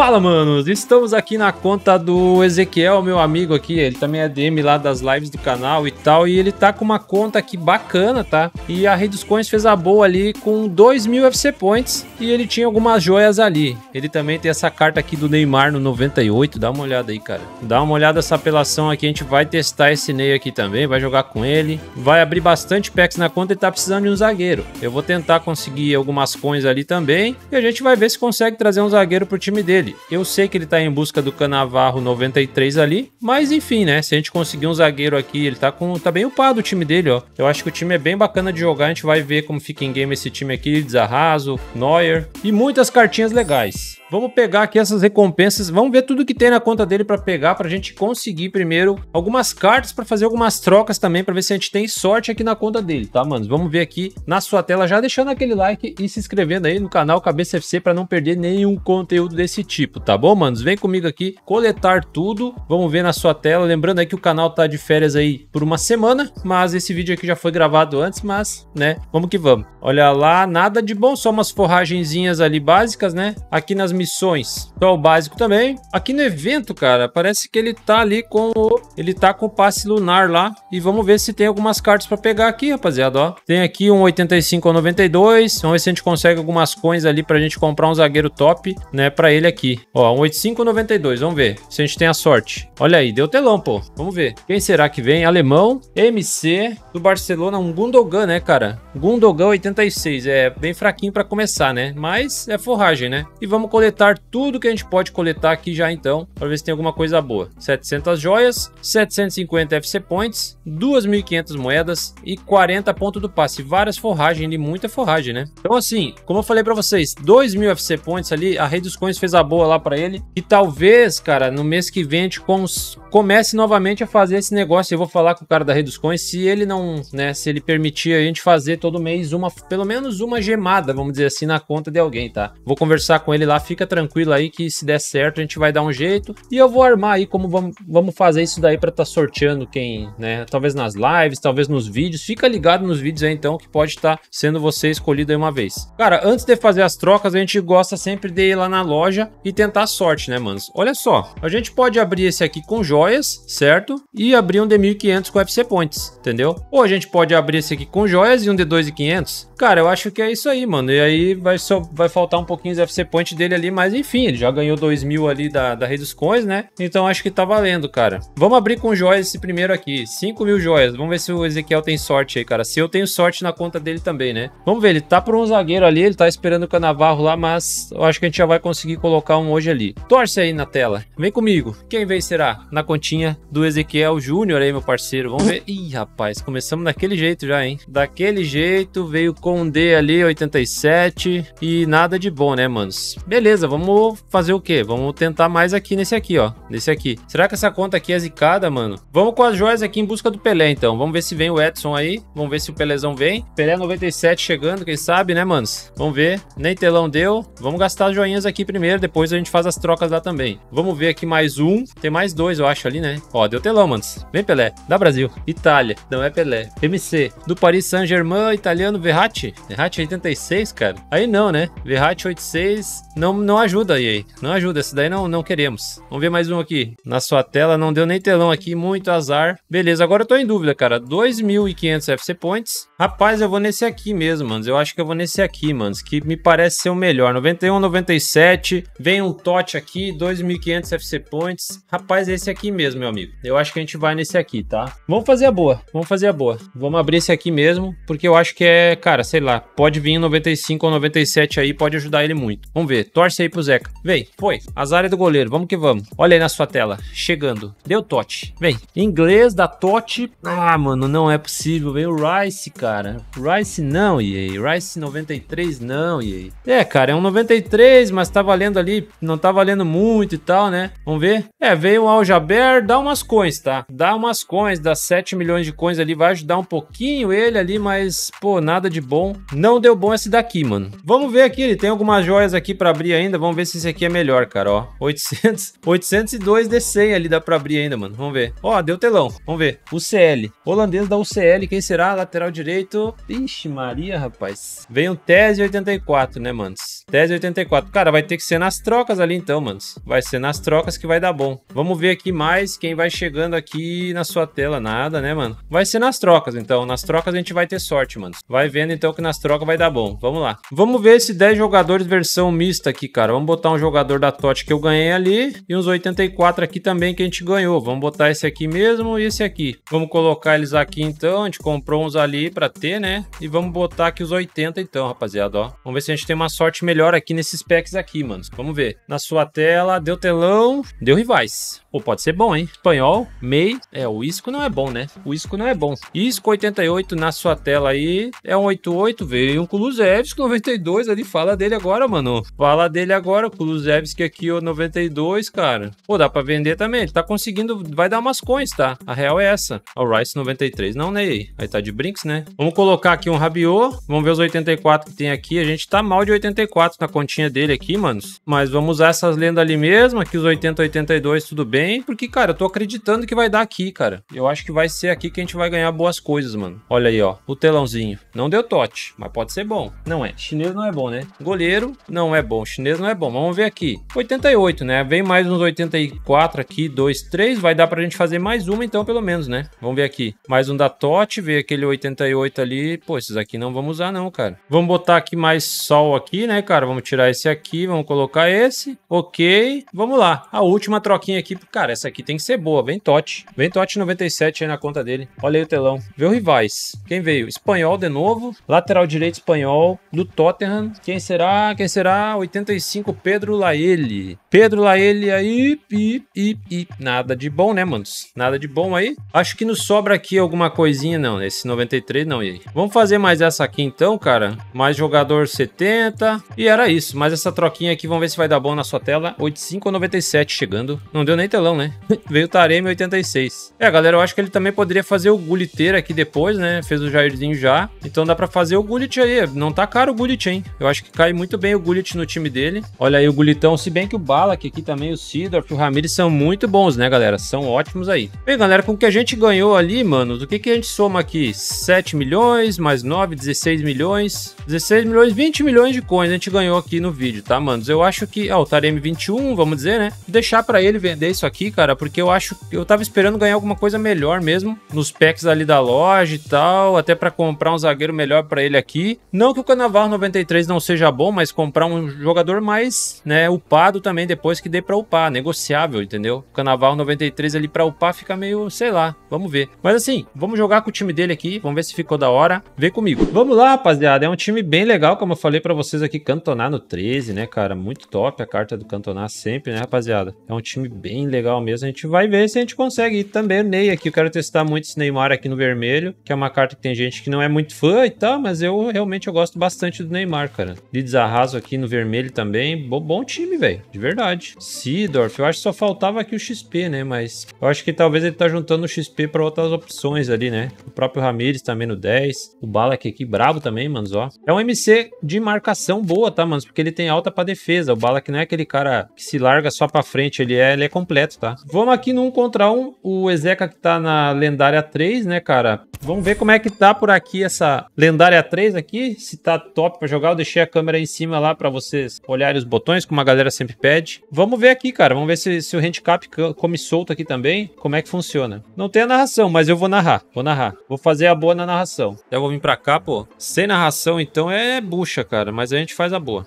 Fala, manos! Estamos aqui na conta do Ezequiel, meu amigo aqui. Ele também é DM lá das lives do canal e tal. E ele tá com uma conta aqui bacana, tá? E a Rei dos Coins fez a boa ali com 2 mil FC Points. E ele tinha algumas joias ali. Ele também tem essa carta aqui do Neymar no 98. Dá uma olhada aí, cara. Dá uma olhada essa apelação aqui. A gente vai testar esse Ney aqui também. Vai jogar com ele. Vai abrir bastante packs na conta. Ele tá precisando de um zagueiro. Eu vou tentar conseguir algumas coins ali também. E a gente vai ver se consegue trazer um zagueiro pro time dele dele. Eu sei que ele tá em busca do Canavarro 93 ali, mas enfim, né? Se a gente conseguir um zagueiro aqui, ele tá com. tá bem upado o time dele, ó. Eu acho que o time é bem bacana de jogar. A gente vai ver como fica em game esse time aqui, desarraso, Neuer e muitas cartinhas legais. Vamos pegar aqui essas recompensas, vamos ver tudo que tem na conta dele para pegar, para a gente conseguir primeiro algumas cartas para fazer algumas trocas também, para ver se a gente tem sorte aqui na conta dele, tá, mano? Vamos ver aqui na sua tela, já deixando aquele like e se inscrevendo aí no canal Cabeça FC para não perder nenhum conteúdo desse tipo, tá bom, manos? Vem comigo aqui coletar tudo, vamos ver na sua tela, lembrando aí que o canal tá de férias aí por uma semana, mas esse vídeo aqui já foi gravado antes, mas, né, vamos que vamos. Olha lá, nada de bom, só umas forragenzinhas ali básicas, né? Aqui nas missões. Então é o básico também. Aqui no evento, cara, parece que ele tá ali com o... Ele tá com o passe lunar lá. E vamos ver se tem algumas cartas para pegar aqui, rapaziada, ó. Tem aqui um 85 ou 92. Vamos ver se a gente consegue algumas coins ali pra gente comprar um zagueiro top, né, pra ele aqui. Ó, um 85 ou 92. Vamos ver se a gente tem a sorte. Olha aí, deu telão, pô. Vamos ver. Quem será que vem? Alemão, MC do Barcelona, um Gundogan, né, cara? Gundogan 86. É bem fraquinho pra começar, né? Mas é forragem, né? E vamos coletar coletar tudo que a gente pode coletar aqui já então, para ver se tem alguma coisa boa. 700 joias, 750 FC points, 2.500 moedas e 40 pontos do passe. Várias forragens e muita forragem, né? Então assim, como eu falei para vocês, 2.000 FC points ali, a rede dos Coins fez a boa lá para ele. E talvez, cara, no mês que vem a gente cons comece novamente a fazer esse negócio. Eu vou falar com o cara da Rede dos Coins se ele não, né, se ele permitir a gente fazer todo mês uma, pelo menos uma gemada, vamos dizer assim, na conta de alguém, tá? Vou conversar com ele lá, fica tranquilo aí que se der certo a gente vai dar um jeito e eu vou armar aí como vamos, vamos fazer isso daí para estar tá sorteando quem, né, talvez nas lives, talvez nos vídeos. Fica ligado nos vídeos aí então que pode estar tá sendo você escolhido aí uma vez. Cara, antes de fazer as trocas, a gente gosta sempre de ir lá na loja e tentar a sorte, né, manos? Olha só, a gente pode abrir esse aqui com jogos joias, certo? E abrir um de 1500 com FC Points, entendeu? Ou a gente pode abrir esse aqui com joias e um de 2500 Cara, eu acho que é isso aí, mano. E aí vai, só, vai faltar um pouquinho de FC Point dele ali, mas enfim, ele já ganhou 2 mil ali da, da dos Coins, né? Então acho que tá valendo, cara. Vamos abrir com joias esse primeiro aqui. 5 mil joias. Vamos ver se o Ezequiel tem sorte aí, cara. Se eu tenho sorte na conta dele também, né? Vamos ver, ele tá por um zagueiro ali, ele tá esperando o Canavarro lá, mas eu acho que a gente já vai conseguir colocar um hoje ali. Torce aí na tela. Vem comigo. Quem será na continha do Ezequiel Júnior aí, meu parceiro. Vamos ver. Ih, rapaz, começamos daquele jeito já, hein? Daquele jeito, veio D ali, 87. E nada de bom, né, manos? Beleza, vamos fazer o quê? Vamos tentar mais aqui nesse aqui, ó. Nesse aqui. Será que essa conta aqui é zicada, mano? Vamos com as joias aqui em busca do Pelé, então. Vamos ver se vem o Edson aí. Vamos ver se o Pelézão vem. Pelé 97 chegando, quem sabe, né, manos? Vamos ver. Nem telão deu. Vamos gastar as joinhas aqui primeiro, depois a gente faz as trocas lá também. Vamos ver aqui mais um. Tem mais dois, eu acho embaixo ali, né? Ó, deu telão, manos. Vem Pelé, da Brasil. Itália, não é Pelé. MC, do Paris Saint-Germain, italiano Verratti. Verratti 86, é cara. Aí não, né? Verratti 86 não, não ajuda aí. Não ajuda, esse daí não, não queremos. Vamos ver mais um aqui. Na sua tela não deu nem telão aqui, muito azar. Beleza, agora eu tô em dúvida, cara. 2.500 FC Points Rapaz, eu vou nesse aqui mesmo, mano. Eu acho que eu vou nesse aqui, mano. Que me parece ser o melhor. 91, 97. Vem um TOT aqui, 2.500 FC Points. Rapaz, é esse aqui mesmo, meu amigo. Eu acho que a gente vai nesse aqui, tá? Vamos fazer a boa. Vamos fazer a boa. Vamos abrir esse aqui mesmo, porque eu acho que é, cara, sei lá. Pode vir 95 ou 97 aí, pode ajudar ele muito. Vamos ver. Torce aí pro Zeca. Vem, foi. Azar é do goleiro. Vamos que vamos. Olha aí na sua tela. Chegando. Deu TOT. Vem. Inglês da TOT. Ah, mano, não é possível. Vem o Rice, cara cara. Rice não, EA. Rice 93 não, EA. É, cara, é um 93, mas tá valendo ali, não tá valendo muito e tal, né? Vamos ver. É, veio o Aljaber, dá umas coins, tá? Dá umas coins, dá 7 milhões de coins ali, vai ajudar um pouquinho ele ali, mas, pô, nada de bom. Não deu bom esse daqui, mano. Vamos ver aqui, ele tem algumas joias aqui pra abrir ainda, vamos ver se esse aqui é melhor, cara, ó. 800, 802 de 100 ali, dá pra abrir ainda, mano. Vamos ver. Ó, deu telão, vamos ver. UCL. Holandês da UCL, quem será? Lateral direito feito. Ixi, Maria, rapaz. Veio um Tese 84, né, manos? Tese 84. Cara, vai ter que ser nas trocas ali então, manos. Vai ser nas trocas que vai dar bom. Vamos ver aqui mais quem vai chegando aqui na sua tela. Nada, né, mano? Vai ser nas trocas, então. Nas trocas a gente vai ter sorte, manos. Vai vendo então que nas trocas vai dar bom. Vamos lá. Vamos ver se 10 jogadores versão mista aqui, cara. Vamos botar um jogador da TOT que eu ganhei ali e uns 84 aqui também que a gente ganhou. Vamos botar esse aqui mesmo e esse aqui. Vamos colocar eles aqui então. A gente comprou uns ali para ter, né? E vamos botar aqui os 80 então, rapaziada, ó. Vamos ver se a gente tem uma sorte melhor aqui nesses packs aqui, mano. Vamos ver. Na sua tela, deu telão, deu rivais. Pô, pode ser bom, hein? Espanhol, MEI. É, o ISCO não é bom, né? O ISCO não é bom. ISCO 88 na sua tela aí é um 88, veio um Kulusevski 92 ali. Fala dele agora, mano. Fala dele agora. Kulusevski aqui, o 92, cara. Pô, dá pra vender também. Ele tá conseguindo. Vai dar umas coins, tá? A real é essa. O Rice 93. Não, né, Ney. Né? Aí tá de brinks, né? Vamos colocar aqui um Rabiot. Vamos ver os 84 que tem aqui. A gente tá mal de 84 na continha dele aqui, manos. Mas vamos usar essas lendas ali mesmo. Aqui os 80, 82, tudo bem bem, porque, cara, eu tô acreditando que vai dar aqui, cara. Eu acho que vai ser aqui que a gente vai ganhar boas coisas, mano. Olha aí, ó, o telãozinho. Não deu tote, mas pode ser bom. Não é, chinês não é bom, né? Goleiro não é bom, chinês não é bom. Vamos ver aqui. 88, né? Vem mais uns 84 aqui, 2, 3. Vai dar pra gente fazer mais uma, então, pelo menos, né? Vamos ver aqui. Mais um da Tote, ver aquele 88 ali. Pô, esses aqui não vamos usar, não, cara. Vamos botar aqui mais sol aqui, né, cara? Vamos tirar esse aqui, vamos colocar esse. Ok, vamos lá. A última troquinha aqui Cara, essa aqui tem que ser boa. Vem Totti. Vem Totti 97 aí na conta dele. Olha aí o telão. Vê o rivais. Quem veio? Espanhol de novo. Lateral direito espanhol do Tottenham. Quem será? Quem será? 85 Pedro Laele. Pedro Laele aí. E, e, e. Nada de bom, né, manos? Nada de bom aí. Acho que nos sobra aqui alguma coisinha, não. Esse 93 não, e aí? Vamos fazer mais essa aqui então, cara. Mais jogador 70. E era isso. Mas essa troquinha aqui, vamos ver se vai dar bom na sua tela. 85 ou 97 chegando. Não deu nem teu né? Veio o Taremi 86. É, galera, eu acho que ele também poderia fazer o Guliteira aqui depois, né? Fez o Jairzinho já. Então dá pra fazer o Gullit aí. Não tá caro o Gullit, hein? Eu acho que cai muito bem o Gullit no time dele. Olha aí o Gulitão, se bem que o Balak aqui também, o Sidorf, o Ramirez são muito bons, né, galera? São ótimos aí. Bem, galera, com o que a gente ganhou ali, mano, do que, que a gente soma aqui? 7 milhões, mais 9, 16 milhões. 16 milhões, 20 milhões de coins a gente ganhou aqui no vídeo, tá, manos? Eu acho que... Ó, o Taremi 21, vamos dizer, né? Deixar pra ele vender isso aqui aqui, cara, porque eu acho que eu tava esperando ganhar alguma coisa melhor mesmo nos packs ali da loja e tal, até para comprar um zagueiro melhor para ele aqui. Não que o Canavarro 93 não seja bom, mas comprar um jogador mais, né, upado também depois que dê para upar, negociável, entendeu? O Canavarro 93 ali para upar fica meio, sei lá, vamos ver. Mas assim, vamos jogar com o time dele aqui, vamos ver se ficou da hora. Vê comigo. Vamos lá, rapaziada, é um time bem legal, como eu falei para vocês aqui, Cantonar no 13, né, cara? Muito top a carta do Cantonar sempre, né, rapaziada? É um time bem legal legal mesmo. A gente vai ver se a gente consegue. E também o Ney aqui, eu quero testar muito esse Neymar aqui no vermelho, que é uma carta que tem gente que não é muito fã e tal, mas eu realmente eu gosto bastante do Neymar, cara. Lides Arraso aqui no vermelho também. Bo bom time, velho, de verdade. Seedorf, eu acho que só faltava aqui o XP, né? Mas eu acho que talvez ele tá juntando o XP para outras opções ali, né? O próprio Ramires também no 10. O Balak aqui, brabo também, mano ó. É um MC de marcação boa, tá, mano Porque ele tem alta para defesa. O Balak não é aquele cara que se larga só para frente, ele é, ele é completo tá? Vamos aqui no 1 contra 1. O Ezeca que tá na lendária 3, né, cara? Vamos ver como é que tá por aqui essa lendária 3 aqui. Se tá top pra jogar. Eu deixei a câmera em cima lá pra vocês olharem os botões, como a galera sempre pede. Vamos ver aqui, cara. Vamos ver se, se o handicap come solto aqui também. Como é que funciona. Não tem a narração, mas eu vou narrar. Vou narrar. Vou fazer a boa na narração. Eu vou vir pra cá, pô. Sem narração, então, é bucha, cara. Mas a gente faz a boa.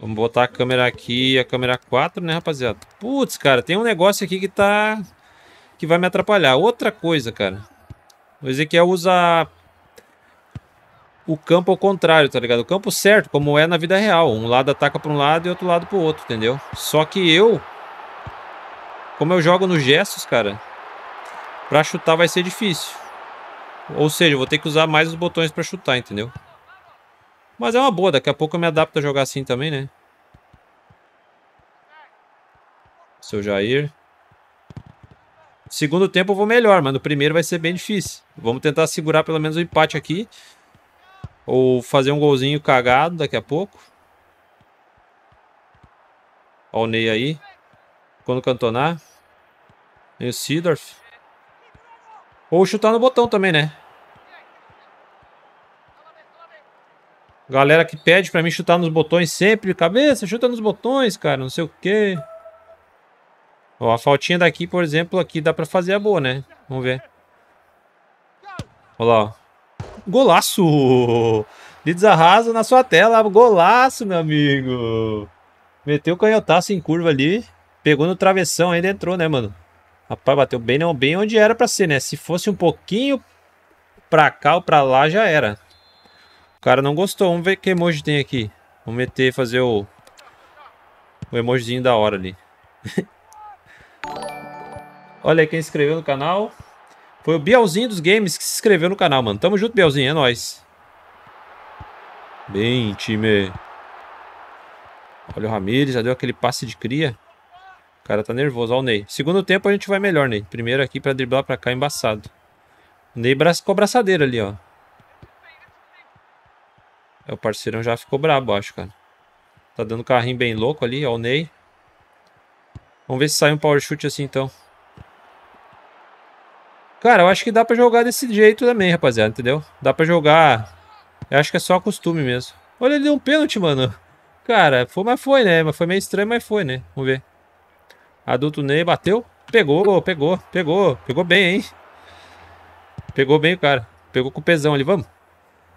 Vamos botar a câmera aqui a câmera 4, né, rapaziada? Putz, cara, tem um negócio aqui que tá... Que vai me atrapalhar. Outra coisa, cara. O Ezequiel usa o campo ao contrário, tá ligado? O campo certo, como é na vida real. Um lado ataca para um lado e outro lado para o outro, entendeu? Só que eu, como eu jogo nos gestos, cara, para chutar vai ser difícil. Ou seja, eu vou ter que usar mais os botões para chutar, entendeu? Mas é uma boa, daqui a pouco eu me adapto a jogar assim também, né? Seu Jair. Segundo tempo eu vou melhor, mas no primeiro vai ser bem difícil. Vamos tentar segurar pelo menos o um empate aqui. Ou fazer um golzinho cagado daqui a pouco. Olha o Ney aí. Quando cantonar. Tem o Seedorf. Ou chutar no botão também, né? Galera que pede pra mim chutar nos botões sempre. Cabeça, chuta nos botões, cara. Não sei o quê. Ó, a faltinha daqui, por exemplo, aqui dá pra fazer a boa, né? Vamos ver. Olha lá, ó. Golaço! Leeds arrasa na sua tela. Golaço, meu amigo. Meteu o canhotaço em curva ali. Pegou no travessão, ainda entrou, né, mano? Rapaz, bateu bem, não, bem onde era pra ser, né? Se fosse um pouquinho pra cá ou pra lá, já era. O cara não gostou. Vamos ver que emoji tem aqui. Vamos meter, fazer o... O emojizinho da hora ali. Olha aí quem se inscreveu no canal. Foi o Bielzinho dos Games que se inscreveu no canal, mano. Tamo junto, Bielzinho. É nóis. Bem, time. Olha o Ramirez, Já deu aquele passe de cria. O cara tá nervoso. Olha o Ney. Segundo tempo a gente vai melhor, Ney. Primeiro aqui pra driblar pra cá, embaçado. O Ney com a braçadeira ali, ó o parceirão já ficou brabo, acho, cara. Tá dando carrinho bem louco ali, ó, o Ney. Vamos ver se sai um power chute assim, então. Cara, eu acho que dá pra jogar desse jeito também, rapaziada, entendeu? Dá pra jogar... Eu acho que é só costume mesmo. Olha, ele deu um pênalti, mano. Cara, foi, mas foi, né? Mas foi meio estranho, mas foi, né? Vamos ver. Adulto Ney bateu. Pegou, pegou, pegou. Pegou bem, hein? Pegou bem o cara. Pegou com o pesão ali, vamos.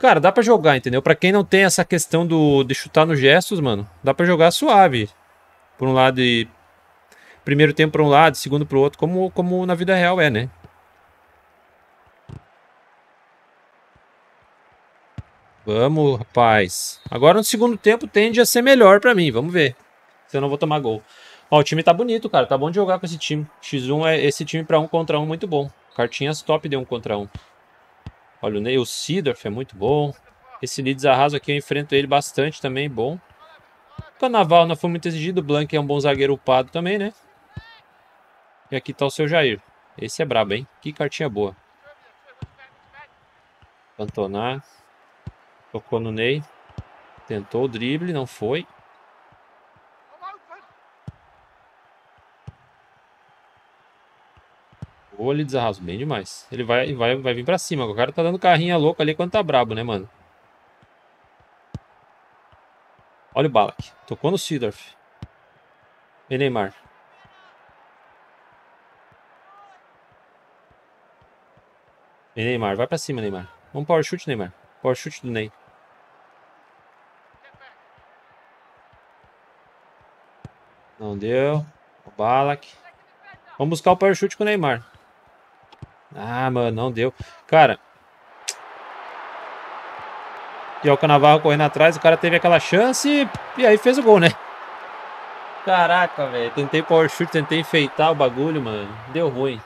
Cara, dá para jogar, entendeu? Para quem não tem essa questão do, de chutar nos gestos, mano, dá para jogar suave. Por um lado e. Primeiro tempo para um lado, segundo para o outro, como, como na vida real é, né? Vamos, rapaz. Agora no segundo tempo tende a ser melhor para mim. Vamos ver. Se eu não vou tomar gol. Ó, o time tá bonito, cara. Tá bom de jogar com esse time. X1 é esse time para um contra um muito bom. Cartinhas top de um contra um. Olha, o Neil Seedorf é muito bom. Esse Leeds Arraso aqui eu enfrento ele bastante também, bom. O Canaval não foi muito exigido. O Blank é um bom zagueiro upado também, né? E aqui tá o seu Jair. Esse é brabo, hein? Que cartinha boa. Pantonar. Tocou no Ney. Tentou o drible, não foi. Pô, ali desarraso bem demais. Ele vai, vai, vai vir pra cima. O cara tá dando carrinha louca ali quando tá brabo, né, mano? Olha o Balak. Tocou no Seedorf. E Neymar. E Neymar. Vai pra cima, Neymar. Vamos power chute, Neymar. Power chute do Ney. Não deu. O Balak. Vamos buscar o power chute com o Neymar. Ah, mano, não deu. Cara. E ó, o Canavarro correndo atrás, o cara teve aquela chance e aí fez o gol, né? Caraca, velho. Tentei power shoot, tentei enfeitar o bagulho, mano. Deu ruim.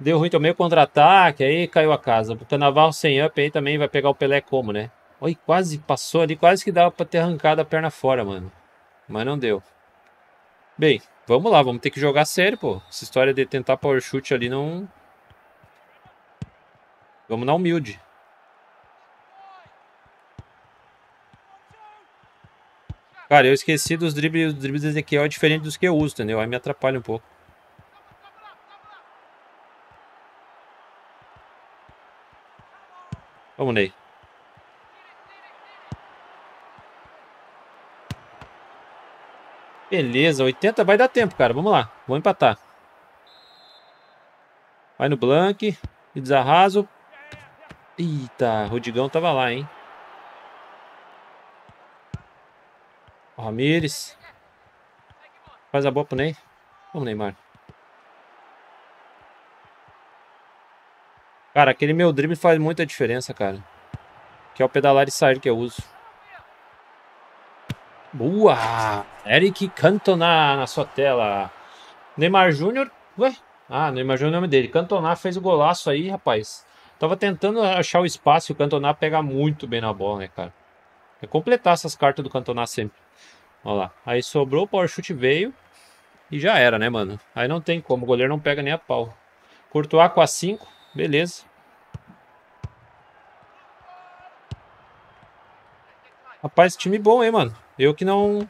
Deu ruim, também o contra-ataque, aí caiu a casa. O Canavarro sem up aí também vai pegar o Pelé como, né? Oi, quase passou ali, quase que dava pra ter arrancado a perna fora, mano. Mas não deu. Bem, Vamos lá, vamos ter que jogar sério, pô. Essa história de tentar power chute ali não... Vamos na humilde. Cara, eu esqueci dos dribles, os dribles do Ezequiel é diferente dos que eu uso, entendeu? Aí me atrapalha um pouco. Vamos, Ney. Beleza, 80 vai dar tempo, cara. Vamos lá, vamos empatar. Vai no blank. E desarraso. Eita, Rodigão tava lá, hein? Ramires. Faz a boa pro Ney. Vamos, Neymar. Cara, aquele meu drible faz muita diferença, cara. Que é o pedalar e sair que eu uso. Boa! Eric Cantona na sua tela. Neymar Júnior. Ué? Ah, Neymar Júnior é o nome dele. Cantona fez o golaço aí, rapaz. Tava tentando achar o espaço e o Cantona pega muito bem na bola, né, cara? É completar essas cartas do Cantona sempre. Olha lá. Aí sobrou, o power chute veio. E já era, né, mano? Aí não tem como. O goleiro não pega nem a pau. a com a 5. Beleza. Rapaz, time bom, hein, mano? Eu que não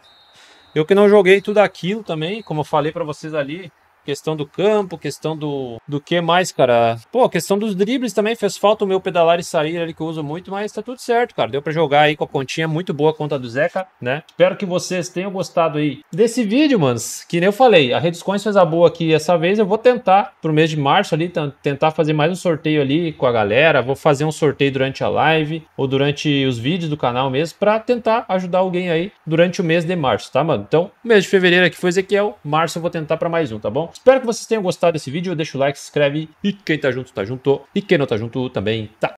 eu que não joguei tudo aquilo também, como eu falei para vocês ali, questão do campo, questão do. Do que mais, cara? Pô, questão dos dribles também fez falta o meu pedalar e sair ali que eu uso muito, mas tá tudo certo, cara. Deu pra jogar aí com a continha muito boa a conta do Zeca, né? Espero que vocês tenham gostado aí desse vídeo, manos. Que nem eu falei, a Redes Coins fez a boa aqui essa vez. Eu vou tentar pro mês de março ali, tentar fazer mais um sorteio ali com a galera. Vou fazer um sorteio durante a live ou durante os vídeos do canal mesmo pra tentar ajudar alguém aí durante o mês de março, tá, mano? Então, mês de fevereiro aqui foi Ezequiel, março eu vou tentar pra mais um, tá bom? Espero que vocês tenham gostado desse vídeo. Deixa o like, se inscreve. E quem tá junto, tá junto. E quem não tá junto também tá.